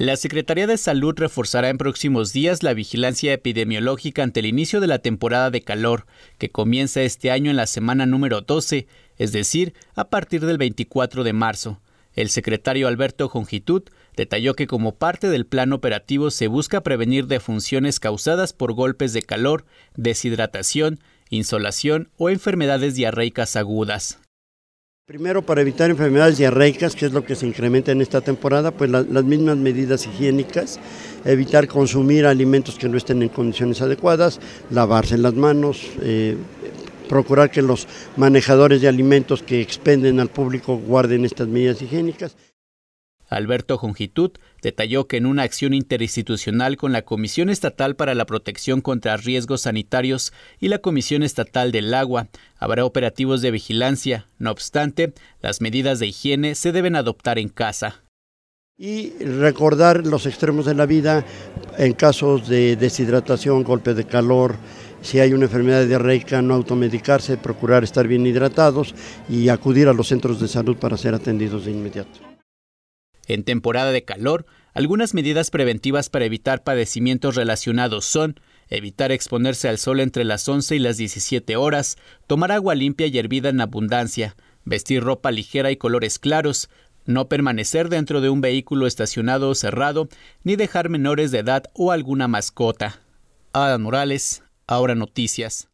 La Secretaría de Salud reforzará en próximos días la vigilancia epidemiológica ante el inicio de la temporada de calor, que comienza este año en la semana número 12, es decir, a partir del 24 de marzo. El secretario Alberto Jongitud detalló que como parte del plan operativo se busca prevenir defunciones causadas por golpes de calor, deshidratación, insolación o enfermedades diarreicas agudas. Primero, para evitar enfermedades diarreicas, que es lo que se incrementa en esta temporada, pues las mismas medidas higiénicas, evitar consumir alimentos que no estén en condiciones adecuadas, lavarse las manos, eh, procurar que los manejadores de alimentos que expenden al público guarden estas medidas higiénicas. Alberto Jongitud detalló que en una acción interinstitucional con la Comisión Estatal para la Protección contra Riesgos Sanitarios y la Comisión Estatal del Agua habrá operativos de vigilancia. No obstante, las medidas de higiene se deben adoptar en casa. Y recordar los extremos de la vida en casos de deshidratación, golpe de calor, si hay una enfermedad diarreica, no automedicarse, procurar estar bien hidratados y acudir a los centros de salud para ser atendidos de inmediato. En temporada de calor, algunas medidas preventivas para evitar padecimientos relacionados son evitar exponerse al sol entre las 11 y las 17 horas, tomar agua limpia y hervida en abundancia, vestir ropa ligera y colores claros, no permanecer dentro de un vehículo estacionado o cerrado, ni dejar menores de edad o alguna mascota. Ada Morales, ahora noticias.